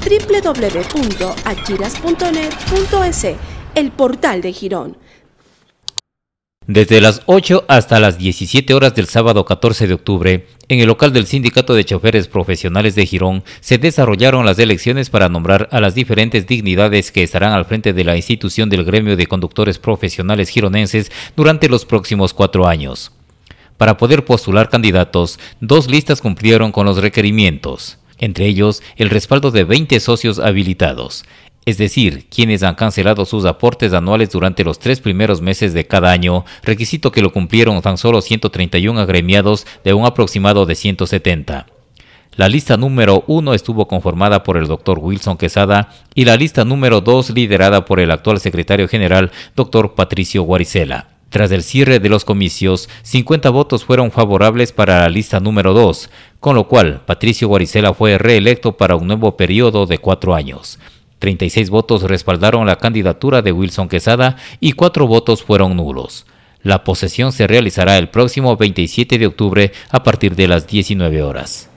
www.achiras.net.es, el portal de Girón. Desde las 8 hasta las 17 horas del sábado 14 de octubre, en el local del Sindicato de Choferes Profesionales de Girón, se desarrollaron las elecciones para nombrar a las diferentes dignidades que estarán al frente de la institución del gremio de conductores profesionales gironenses durante los próximos cuatro años. Para poder postular candidatos, dos listas cumplieron con los requerimientos entre ellos el respaldo de 20 socios habilitados, es decir, quienes han cancelado sus aportes anuales durante los tres primeros meses de cada año, requisito que lo cumplieron tan solo 131 agremiados de un aproximado de 170. La lista número 1 estuvo conformada por el doctor Wilson Quesada y la lista número 2 liderada por el actual secretario general, doctor Patricio Guaricela. Tras el cierre de los comicios, 50 votos fueron favorables para la lista número 2, con lo cual Patricio Guaricela fue reelecto para un nuevo periodo de cuatro años. 36 votos respaldaron la candidatura de Wilson Quesada y cuatro votos fueron nulos. La posesión se realizará el próximo 27 de octubre a partir de las 19 horas.